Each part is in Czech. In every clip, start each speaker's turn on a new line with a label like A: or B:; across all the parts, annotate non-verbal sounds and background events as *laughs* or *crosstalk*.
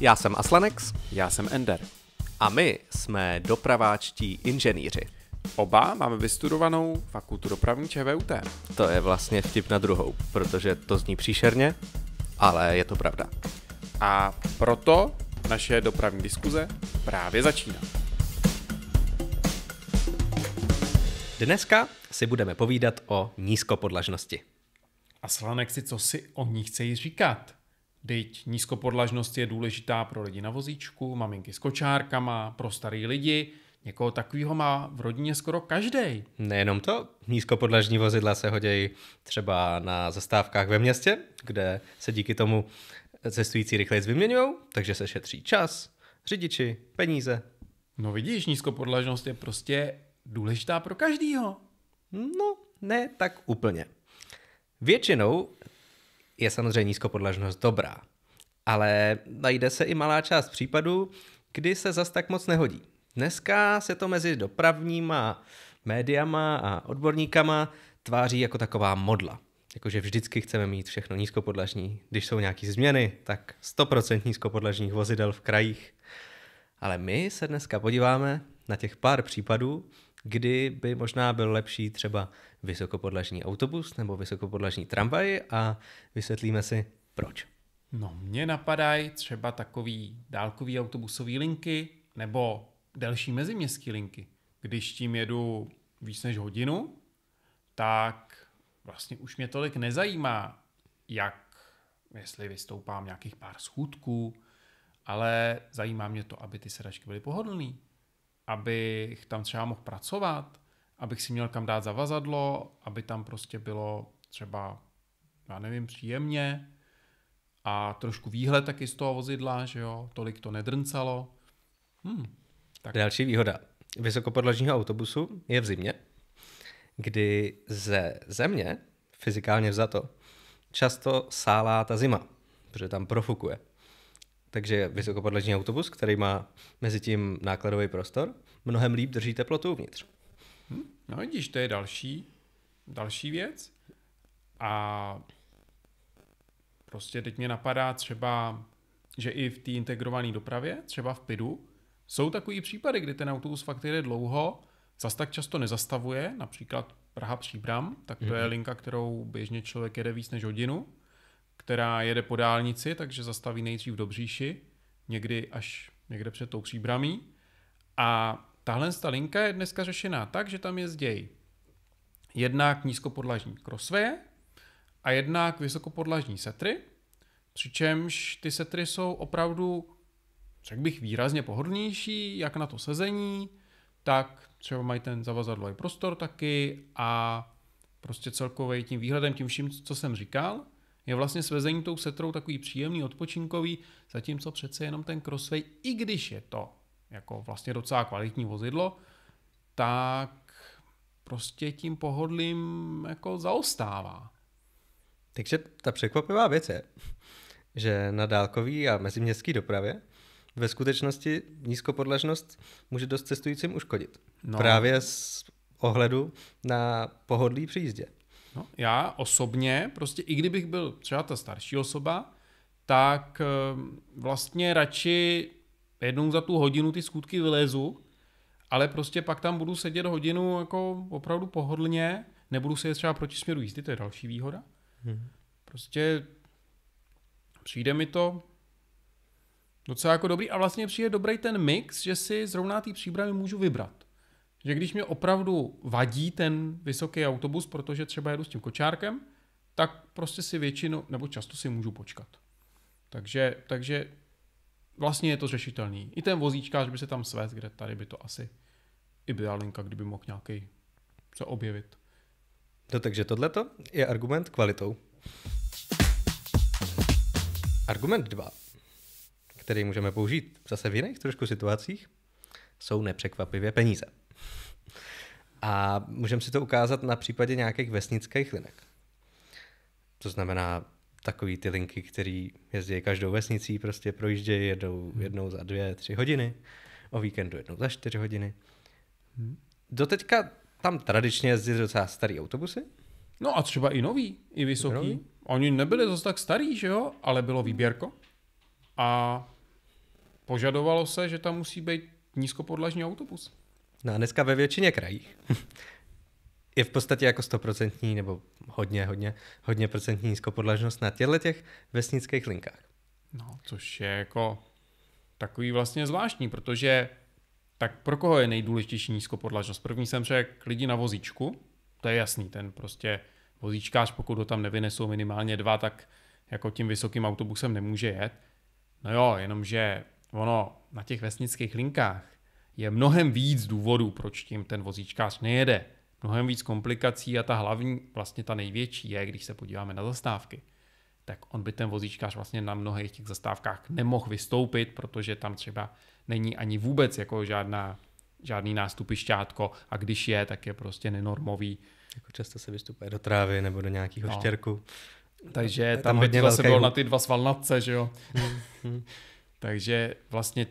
A: Já jsem Aslanex. Já jsem Ender. A my jsme dopraváčtí inženýři. Oba máme
B: vystudovanou fakultu dopravní ČVUT.
A: To je vlastně vtip na druhou, protože to zní příšerně, ale je to pravda.
B: A proto naše dopravní
A: diskuze právě začíná. Dneska si budeme povídat o nízkopodlažnosti.
B: A Slanek si, co si o ní chce říkat? Teď nízkopodlažnost je důležitá pro lidi na vozíčku, maminky s kočárkama, pro starý lidi. Někoho takového má v rodině skoro každý.
A: Nejenom to, nízkopodlažní vozidla se hodějí třeba na zastávkách ve městě, kde se díky tomu cestující rychleji vyměňují, takže se šetří čas,
B: řidiči, peníze. No vidíš, nízkopodlažnost je prostě důležitá pro
A: každýho. No, ne tak úplně. Většinou je samozřejmě nízkopodlažnost dobrá, ale najde se i malá část případů, kdy se zas tak moc nehodí. Dneska se to mezi dopravníma médiama a odborníkama tváří jako taková modla. Jakože vždycky chceme mít všechno nízkopodlažní. Když jsou nějaké změny, tak 100% nízkopodlažních vozidel v krajích. Ale my se dneska podíváme na těch pár případů, kdy by možná byl lepší třeba vysokopodlažní autobus nebo vysokopodlažní tramvaj a vysvětlíme si proč.
B: No, mně napadají třeba takový dálkový autobusové linky nebo delší meziměstské linky. Když tím jedu víc než hodinu, tak vlastně už mě tolik nezajímá, jak, jestli vystoupám nějakých pár schůdků, ale zajímá mě to, aby ty sedačky byly pohodlné, abych tam třeba mohl pracovat, abych si měl kam dát zavazadlo, aby tam prostě bylo třeba, já nevím, příjemně a trošku výhled taky z toho vozidla, že jo, tolik to nedrncalo. Hmm,
A: tak. Další výhoda vysokopodlažního autobusu je v zimě, kdy ze země, fyzikálně vzato, často sálá ta zima, protože tam profukuje. Takže vysokopodlažní autobus, který má mezi tím nákladový prostor, mnohem líp drží teplotu uvnitř. Hm? No
B: vidíš, to je další, další věc. A prostě teď mě napadá třeba, že i v té integrované dopravě, třeba v PIDu, jsou takový případy, kdy ten autobus fakt jede dlouho, zas tak často nezastavuje, například Praha Příbram, tak to mm-hmm. je mhm. linka, kterou běžně člověk jede víc než hodinu, která jede po dálnici, takže zastaví nejdřív do Bříši, někdy až někde před tou Příbramí a Tahle linka je dneska řešená tak, že tam jezdějí jednak nízkopodlažní krosveje a jednak vysokopodlažní setry, přičemž ty setry jsou opravdu, řekl bych, výrazně pohodlnější, jak na to sezení, tak třeba mají ten zavazadlový prostor taky a prostě celkově tím výhledem, tím vším, co jsem říkal, je vlastně svezení tou setrou takový příjemný, odpočinkový, zatímco přece jenom ten crossway, i když je to jako vlastně docela kvalitní vozidlo, tak
A: prostě tím pohodlím jako zaostává. Takže ta překvapivá věc je, že na dálkový a meziměstský dopravě ve skutečnosti nízkopodlažnost může dost cestujícím uškodit. No. Právě z ohledu na pohodlí při jízdě.
B: No, já osobně, prostě i kdybych byl třeba ta starší osoba, tak eh, vlastně radši jednou za tu hodinu ty skutky vylezu, ale prostě pak tam budu sedět hodinu jako opravdu pohodlně, nebudu se třeba proti směru jízdy, to je další výhoda. Hmm. Prostě přijde mi to docela jako dobrý a vlastně přijde dobrý ten mix, že si zrovna ty příbramy můžu vybrat. Že když mě opravdu vadí ten vysoký autobus, protože třeba jedu s tím kočárkem, tak prostě si většinu, nebo často si můžu počkat. Takže, takže vlastně je to řešitelný. I ten vozíčkář by se tam svést, kde tady by to asi i byla linka, kdyby mohl nějaký
A: se objevit. No takže tohleto je argument kvalitou. Argument 2, který můžeme použít zase v jiných trošku situacích, jsou nepřekvapivě peníze. A můžeme si to ukázat na případě nějakých vesnických linek. To znamená, takový ty linky, které jezdí každou vesnicí, prostě projíždějí jednou, hmm. jednou za dvě, tři hodiny, o víkendu jednou za čtyři hodiny. Hmm. Doteďka tam tradičně jezdí docela starý autobusy. No a třeba i nový, i vysoký. Nový? Oni nebyli zase
B: tak starý, že jo, ale bylo výběrko. A požadovalo se, že tam musí být nízkopodlažní autobus.
A: No a dneska ve většině krajích *laughs* je v podstatě jako stoprocentní nebo hodně, hodně, hodně procentní nízkopodlažnost na těchto těch vesnických linkách. No, což je
B: jako takový vlastně zvláštní, protože tak pro koho je nejdůležitější nízkopodlažnost? První jsem řekl lidi na vozíčku, to je jasný, ten prostě vozíčkář, pokud ho tam nevynesou minimálně dva, tak jako tím vysokým autobusem nemůže jet. No jo, jenomže ono na těch vesnických linkách je mnohem víc důvodů, proč tím ten vozíčkář nejede mnohem víc komplikací a ta hlavní, vlastně ta největší je, když se podíváme na zastávky, tak on by ten vozíčkář vlastně na mnohých těch zastávkách nemohl vystoupit, protože tam třeba není ani vůbec jako žádná, žádný šťátko a když je, tak je prostě
A: nenormový. Jako často se vystupuje do trávy nebo do nějakého no. štěrku. Takže tam, tam by to zase bylo na ty dva svalnatce, že jo? Mhm. Takže vlastně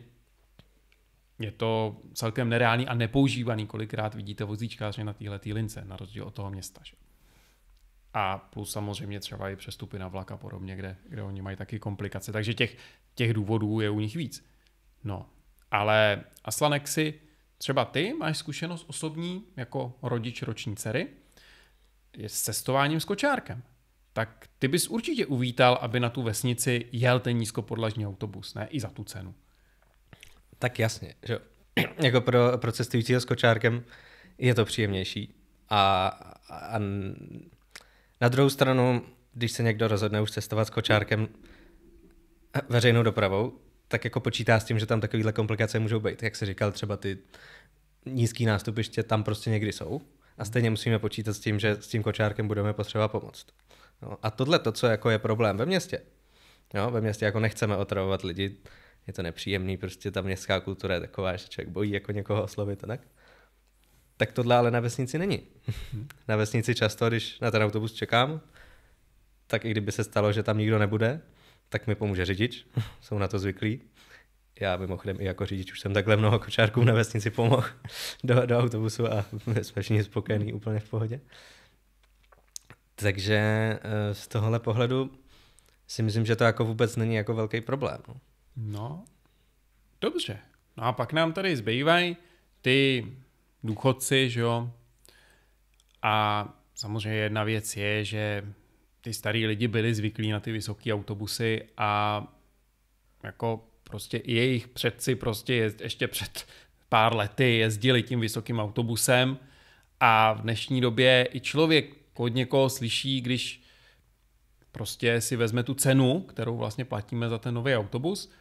B: je to celkem nereálný a nepoužívaný, kolikrát vidíte vozíčkáře na téhle tý lince, na rozdíl od toho města. Že? A plus samozřejmě třeba i přestupy na vlak a podobně, kde, kde oni mají taky komplikace. Takže těch, těch důvodů je u nich víc. No, ale Aslanek si třeba ty máš zkušenost osobní jako rodič roční dcery s cestováním s kočárkem. Tak ty bys určitě uvítal, aby na tu vesnici jel ten nízkopodlažní autobus, ne? I za tu cenu
A: tak jasně, že *clears throat* jako pro, pro cestujícího s kočárkem je to příjemnější. A, a na druhou stranu, když se někdo rozhodne už cestovat s kočárkem eh, veřejnou dopravou, tak jako počítá s tím, že tam takovéhle komplikace můžou být. Jak se říkal, třeba ty nízký nástupiště tam prostě někdy jsou a stejně musíme počítat s tím, že s tím kočárkem budeme potřeba pomoct. No, a tohle to, co jako je problém ve městě, jo, ve městě jako nechceme otravovat lidi je to nepříjemný, prostě ta městská kultura je taková, že člověk bojí jako někoho oslovit a tak. Tak tohle ale na vesnici není. Mhm. *laughs* na vesnici často, když na ten autobus čekám, tak i kdyby se stalo, že tam nikdo nebude, tak mi pomůže řidič, *laughs* jsou na to zvyklí. Já mimochodem i jako řidič už jsem takhle mnoho kočárků na vesnici pomohl *laughs* do, do autobusu a jsme spokojený, spokojení, úplně v pohodě. Takže eh, z tohohle pohledu si myslím, že to jako vůbec není jako velký problém. No.
B: No, dobře. No a pak nám tady zbývají ty důchodci, že jo. A samozřejmě jedna věc je, že ty starý lidi byli zvyklí na ty vysoké autobusy a jako prostě i jejich předci prostě je, ještě před pár lety jezdili tím vysokým autobusem a v dnešní době i člověk od někoho slyší, když prostě si vezme tu cenu, kterou vlastně platíme za ten nový autobus,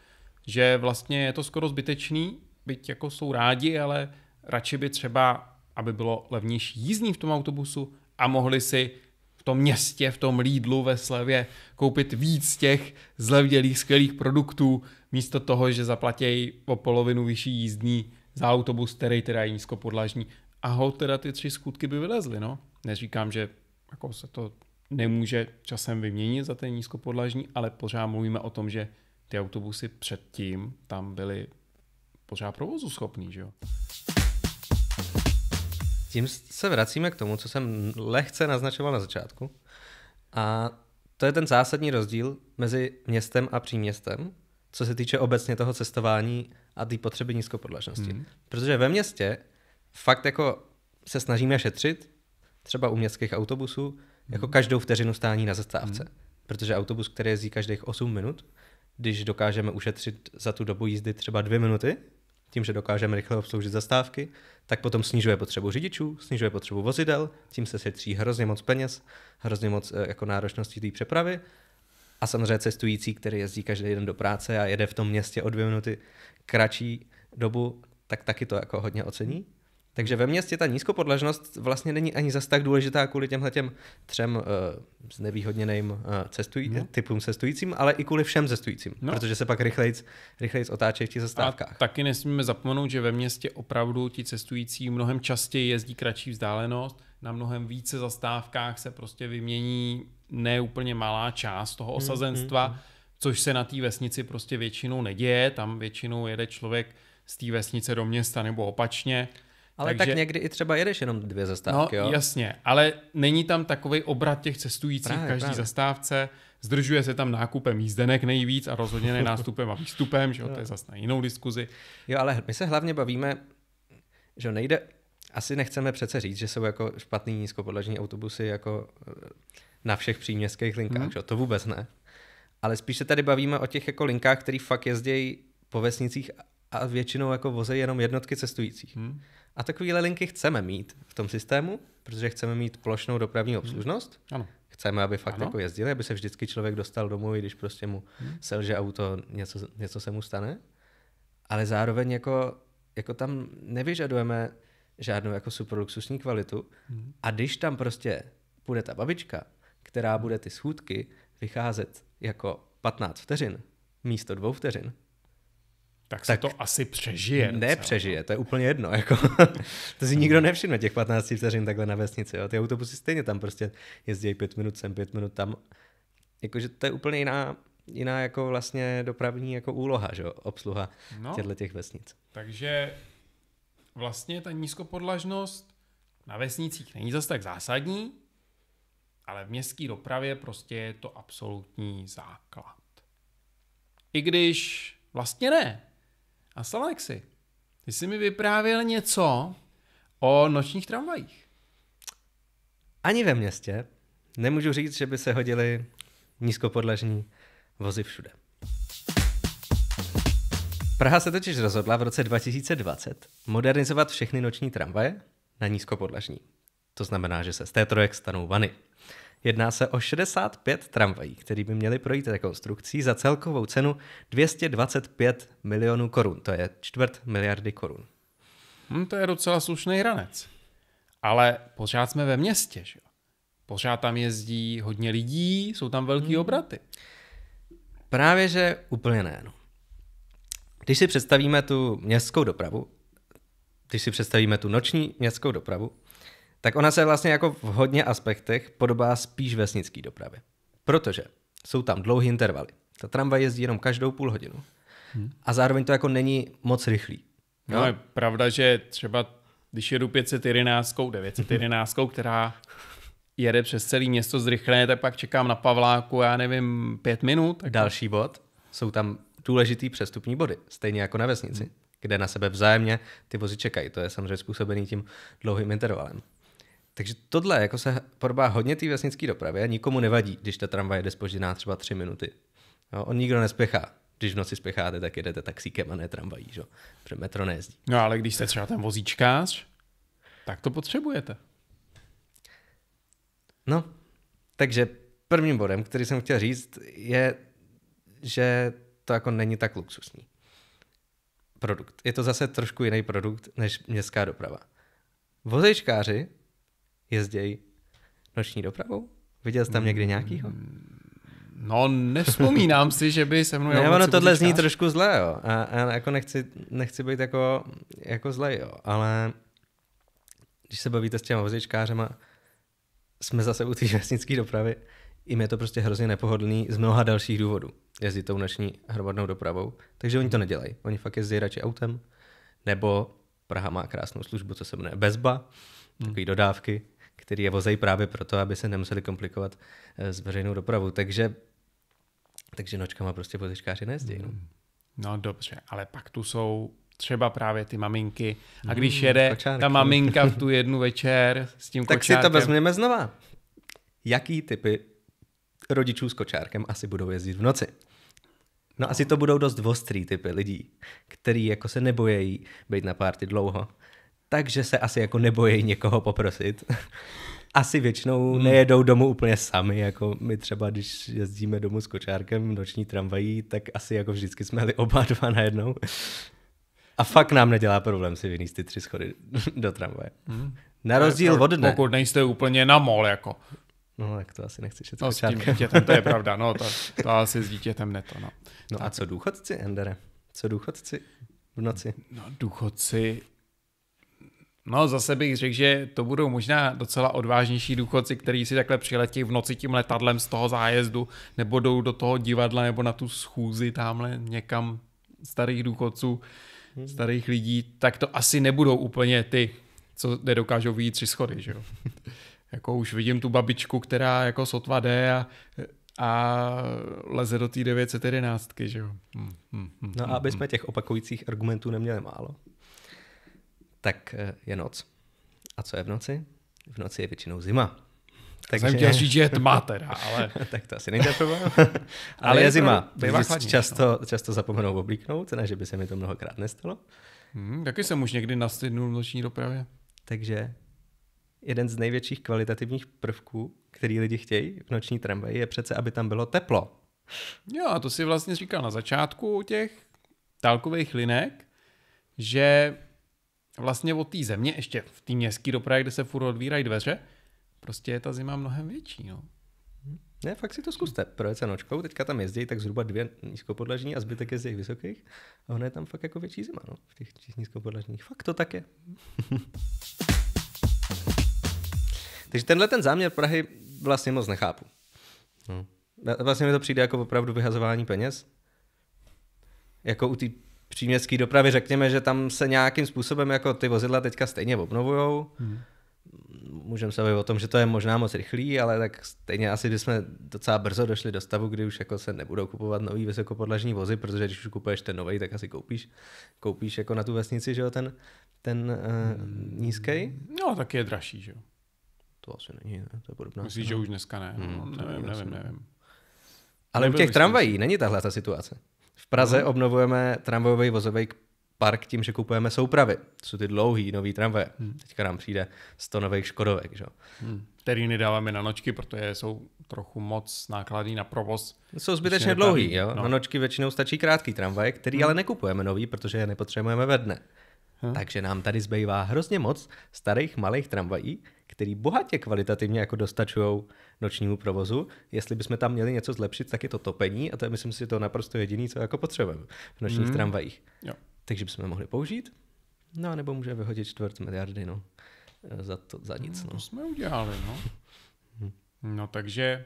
B: že vlastně je to skoro zbytečný, byť jako jsou rádi, ale radši by třeba, aby bylo levnější jízdní v tom autobusu a mohli si v tom městě, v tom Lidlu ve Slevě koupit víc těch zlevnělých skvělých produktů, místo toho, že zaplatějí o polovinu vyšší jízdní za autobus, který teda je nízkopodlažní. A ho teda ty tři skutky by vylezly, no. Neříkám, že jako se to nemůže časem vyměnit za ten nízkopodlažní, ale pořád mluvíme o tom, že ty autobusy předtím tam byly
A: pořád provozu schopný, že jo? Tím se vracíme k tomu, co jsem lehce naznačoval na začátku. A to je ten zásadní rozdíl mezi městem a příměstem, co se týče obecně toho cestování a té potřeby nízkopodlažnosti. Hmm. Protože ve městě fakt jako se snažíme šetřit, třeba u městských autobusů, hmm. jako mhm. každou vteřinu stání na zastávce. Hmm. Protože autobus, který jezdí každých 8 minut, když dokážeme ušetřit za tu dobu jízdy třeba dvě minuty, tím, že dokážeme rychle obsloužit zastávky, tak potom snižuje potřebu řidičů, snižuje potřebu vozidel, tím se šetří hrozně moc peněz, hrozně moc eh, jako náročnosti té přepravy a samozřejmě cestující, který jezdí každý den do práce a jede v tom městě o dvě minuty kratší dobu, tak taky to jako hodně ocení. Takže ve městě ta nízkopodlažnost vlastně není ani zas tak důležitá kvůli těmhle těm třem uh, znevýhodněným uh, eh, cestuj- no. typům cestujícím, ale i kvůli všem cestujícím, no. protože se pak rychleji rychlej otáčejí v těch zastávkách. A taky
B: nesmíme zapomenout, že ve městě opravdu ti cestující mnohem častěji jezdí kratší vzdálenost, na mnohem více zastávkách se prostě vymění neúplně malá část toho hmm, osazenstva, mm, mm, mm. což se na té vesnici prostě většinou neděje, tam většinou jede člověk z té vesnice do města nebo opačně. Ale Takže, tak
A: někdy i třeba jedeš jenom dvě zastávky, no, jo? jasně,
B: ale není tam takový obrat těch cestujících právě, v každý právě. zastávce, zdržuje se tam nákupem jízdenek
A: nejvíc a rozhodně ne nástupem a výstupem, že jo, to je zase na jinou diskuzi. Jo, ale my se hlavně bavíme, že nejde, asi nechceme přece říct, že jsou jako špatný nízkopodlažní autobusy jako eh, na všech příměstských linkách, hmm. že? to vůbec ne. Ale spíš se tady bavíme o těch jako linkách, které fakt jezdějí po vesnicích a většinou jako voze jenom jednotky cestujících. Hmm. A takovéhle linky chceme mít v tom systému, protože chceme mít plošnou dopravní hmm. obslužnost. Ano. Chceme, aby fakt ano. jako jezdili, aby se vždycky člověk dostal domů, i když prostě mu hmm. selže auto, něco, něco se mu stane. Ale zároveň jako, jako tam nevyžadujeme žádnou jako super luxusní kvalitu. Hmm. A když tam prostě bude ta babička, která bude ty schůdky vycházet jako 15 vteřin místo dvou vteřin, tak, tak to asi přežije. Ne docela. No. přežije, to je úplně jedno. *laughs* Jako, to si nikdo nevšimne těch 15 vteřin takhle na vesnici. Jo. Ty autobusy stejně tam prostě jezdí pět minut sem, pět minut tam. Jakože to je úplně jiná, jiná jako vlastně dopravní jako úloha, že jo, obsluha no, těchto těch vesnic.
B: Takže vlastně ta nízkopodlažnost na vesnicích není zase tak zásadní, ale v městské dopravě prostě je to absolutní základ. I když vlastně ne, a Alexi,
A: ty jsi mi vyprávěl něco o nočních tramvajích. Ani ve městě nemůžu říct, že by se hodili nízkopodlažní vozy všude. Praha se totiž rozhodla v roce 2020 modernizovat všechny noční tramvaje na nízkopodlažní. To znamená, že se z té trojek stanou vany. Jedná se o 65 tramvají, které by měly projít rekonstrukcí za celkovou cenu 225 milionů korun. To je čtvrt miliardy korun. Hmm, to je docela slušný
B: ranec. Ale pořád jsme ve městě, že jo? Pořád tam jezdí hodně lidí, jsou tam velký hmm. obraty.
A: Právě, že úplně ne. No. Když si představíme tu městskou dopravu, když si představíme tu noční městskou dopravu, tak ona se vlastně jako v hodně aspektech podobá spíš vesnické dopravě. Protože jsou tam dlouhé intervaly. Ta tramvaj jezdí jenom každou půl hodinu. Hmm. A zároveň to jako není moc rychlý.
B: No, no je pravda, že třeba když jedu 511, 911, *laughs* která jede přes celé město zrychleně, tak pak čekám na Pavláku, já nevím, pět
A: minut. Tak... Další bod, jsou tam důležitý přestupní body, stejně jako na vesnici, hmm. kde na sebe vzájemně ty vozy čekají. To je samozřejmě způsobený tím dlouhým intervalem. Takže tohle jako se podobá hodně té vesnické dopravě. Nikomu nevadí, když ta tramvaj jede spožděná třeba tři minuty. Jo, on nikdo nespěchá. Když v noci spěcháte, tak jedete taxíkem a ne tramvají, že? Pře metro nejezdí.
B: No ale když jste třeba ten vozíčkář, tak to potřebujete.
A: No, takže prvním bodem, který jsem chtěl říct, je, že to jako není tak luxusní produkt. Je to zase trošku jiný produkt než městská doprava. Vozečkáři jezdějí noční dopravou? Viděl jsi tam někdy hmm. nějakýho? No, nespomínám si, že by se mnou... Ne, ono tohle zní trošku zle, jo. A, a jako nechci, nechci být jako, jako zle, jo. Ale když se bavíte s těma vozičkářema, jsme zase u té vesnické dopravy, jim je to prostě hrozně nepohodlný z mnoha dalších důvodů. Jezdí tou noční hromadnou dopravou, takže oni to nedělají. Oni fakt jezdí radši autem, nebo Praha má krásnou službu, co se jmenuje Bezba, takový dodávky, který je vozejí právě proto, aby se nemuseli komplikovat eh, s veřejnou dopravou. Takže, takže nočkama prostě vozečkáři nejezdí. No. Hmm. no dobře, ale pak tu jsou třeba
B: právě ty maminky. A když hmm, jede kočárky. ta maminka v tu jednu večer s tím Tak kočárkem... si to vezmeme
A: znova. Jaký typy rodičů s kočárkem asi budou jezdit v noci? No asi to budou dost ostrý typy lidí, který jako se nebojejí být na párty dlouho takže se asi jako nebojí někoho poprosit. *laughs* asi většinou hmm. nejedou domů úplně sami, jako my třeba, když jezdíme domů s kočárkem noční tramvají, tak asi jako vždycky jsme jeli oba *laughs* dva najednou. A fakt nám nedělá problém si vyníst ty tři schody *laughs* do tramvaje. Hmm. Na rozdíl od dne. Pokud nejste úplně na mol, jako. No, tak to asi nechci šetřit. No, s tím dítětem, to je pravda, no, to, to
B: asi s dítětem ne to, no. No tak. a co důchodci, Endere? Co důchodci v noci? No, důchodci, No zase bych řekl, že to budou možná docela odvážnější důchodci, kteří si takhle přiletí v noci tím letadlem z toho zájezdu, nebo jdou do toho divadla, nebo na tu schůzi tamhle někam starých důchodců, hmm. starých lidí, tak to asi nebudou úplně ty, co nedokážou vyjít tři schody, že jo. *laughs* jako už vidím tu babičku, která jako sotva jde a a
A: leze do té 911, že jo. Hmm, hmm, hmm, no a hmm, aby hmm. jsme těch opakujících argumentů neměli málo tak eh, je noc. A co je v noci? V noci je většinou zima. Takže... Jsem chtěl říct, že je tma teda, ale... *laughs* tak to asi není problém. *laughs* ale, je zima. Bývá chladně, často, no. často zapomenou oblíknout, ne, že by se mi to mnohokrát nestalo. Hmm, taky jsem už někdy nastydnul v noční dopravě. Takže jeden z největších kvalitativních prvků, který lidi chtějí v noční tramvaji, je přece, aby tam bylo teplo.
B: Jo, a to si vlastně říkal na začátku těch dálkových linek, že vlastně od té země, ještě v té městské dopravě, kde se furt odvírají dveře,
A: prostě je ta zima mnohem větší. No. Ne, fakt si to zkuste. Projet se nočkou, teďka tam jezdí tak zhruba dvě nízkopodlažní a zbytek je z těch vysokých. A ona je tam fakt jako větší zima no, v těch, těch nízkopodlažních. Fakt to tak je. *laughs* Takže tenhle ten záměr Prahy vlastně moc nechápu. No. Vlastně mi to přijde jako opravdu vyhazování peněz. Jako u té příměstské dopravy, řekněme, že tam se nějakým způsobem jako ty vozidla teďka stejně obnovujou. Hmm. Můžeme se o tom, že to je možná moc rychlý, ale tak stejně asi jsme docela brzo došli do stavu, kdy už jako se nebudou kupovat nový vysokopodlažní vozy, protože když už kupuješ ten nový, tak asi koupíš, koupíš jako na tu vesnici, že jo, ten, ten uh, eh, hmm. nízký. No, tak je dražší, že jo. To asi není, ne? to je podobná. Myslíš, že už dneska ne? Hmm, no, nevím, nevím, nevím, nevím. Ale u těch tramvají není tahle ta situace. V Praze no. obnovujeme tramvajový vozový park tím, že kupujeme soupravy. To jsou ty dlouhý nový tramvaje. Hmm. Teďka nám přijde 100 nových Škodovek. Že?
B: Hmm. Který dáváme na nočky, protože jsou trochu moc nákladní na provoz. Jsou zbytečně dlouhý. Jo? No. Na
A: nočky většinou stačí krátký tramvaj, který hmm. ale nekupujeme nový, protože je nepotřebujeme ve dne. Hmm. Takže nám tady zbývá hrozně moc starých malých tramvají, který bohatě kvalitativně jako dostačují nočnímu provozu. Jestli bychom tam měli něco zlepšit, tak je to topení a to je, myslím si, to naprosto jediné, co jako potřebujeme v nočních mm. tramvajích. Jo. Takže bychom mohli použít, no nebo můžeme vyhodit čtvrt miliardy, no. Za, to, za nic, no. no. To jsme udělali,
B: no. *laughs* Hm. No takže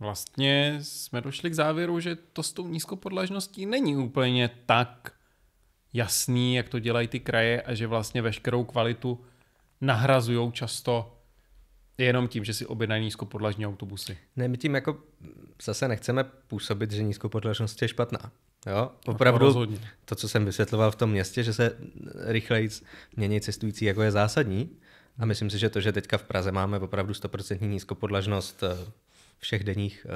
B: vlastně jsme došli k závěru, že to s tou nízkopodlažností není úplně tak jasný, jak to dělají ty kraje a že vlastně veškerou kvalitu nahrazují často jenom tím, že si objednají nízkopodlažní autobusy.
A: Ne, my tím jako zase nechceme působit, že nízkopodlažnost je špatná. Jo, opravdu to, to, co jsem vysvětloval v tom městě, že se rychleji mění cestující, jako je zásadní. A myslím si, že to, že teďka v Praze máme opravdu 100% nízkopodlažnost eh, všech denních,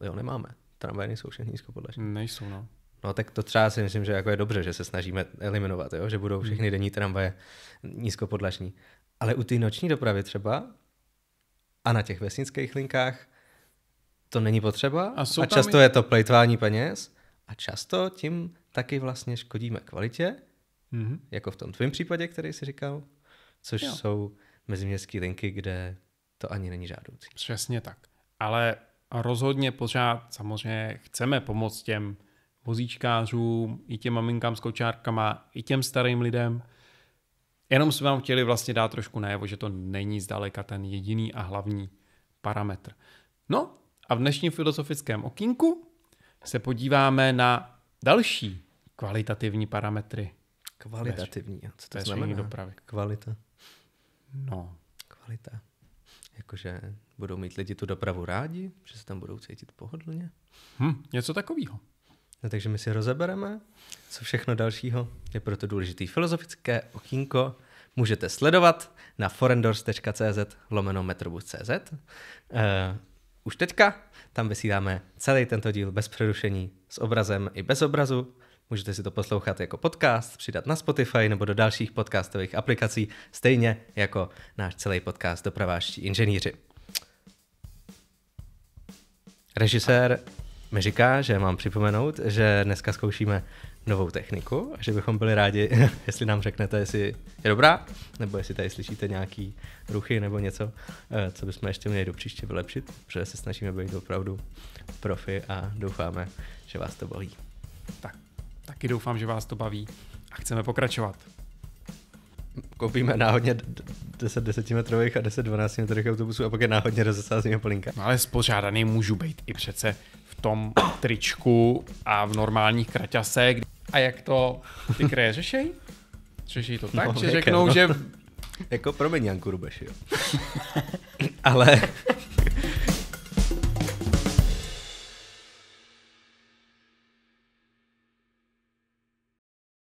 A: eh, jo, nemáme. Tramvajny jsou všechny nízkopodlažné. Nejsou, no. No tak to třeba si myslím, že jako je dobře, že se snažíme eliminovat, jo? že budou hmm. všechny denní tramvaje nízkopodlažní. Ale u té noční dopravy třeba a na těch vesnických linkách to není potřeba a, a často i... je to plejtvání peněz a často tím taky vlastně škodíme kvalitě, mm-hmm. jako v tom tvém případě, který jsi říkal, což jo. jsou meziměstské linky, kde to ani není žádoucí.
B: Přesně tak.
A: Ale rozhodně
B: pořád samozřejmě chceme pomoct těm vozíčkářům, i těm maminkám s kočárkama, i těm starým lidem. Jenom jsme vám chtěli vlastně dát trošku najevo, že to není zdaleka ten jediný a hlavní parametr. No a v dnešním filozofickém okínku se podíváme na další kvalitativní parametry.
A: Kvalitativní, Veř, co to znamená? Dopravy. Kvalita. No. Kvalita. Jakože budou mít lidi tu dopravu rádi, že se tam budou cítit pohodlně? Hm, něco takového. No, takže my si rozebereme, co všechno dalšího je proto důležitý filozofické okýnko. Můžete sledovat na forendors.cz lomeno metrobus.cz. Uh, eh, už teďka tam vysíláme celý tento díl bez přerušení, s obrazem i bez obrazu. Můžete si to poslouchat jako podcast, přidat na Spotify nebo do dalších podcastových aplikací, stejně jako náš celý podcast Dopraváští inženýři. Režisér mi říká, že mám připomenout, že dneska zkoušíme novou techniku a že bychom byli rádi, *laughs* jestli nám řeknete, jestli je dobrá, nebo jestli tady slyšíte nějaký ruchy nebo něco, eh, co bychom ještě měli do příště vylepšit, protože se snažíme být opravdu profi a doufáme, že vás to baví. Tak, taky doufám, že vás to baví a chceme pokračovat. Koupíme náhodně 10 10-metrových a 10 12-metrových autobusů a pak je náhodně rozesázíme Polinka. No ale spořádaný můžu být i přece tom
B: tričku a v normálních kraťasech. A jak to ty kraje řešejí?
A: Řešejí to tak, no, že řeknou, no. že... Jako promiň Janku Rubeš, jo. *laughs* Ale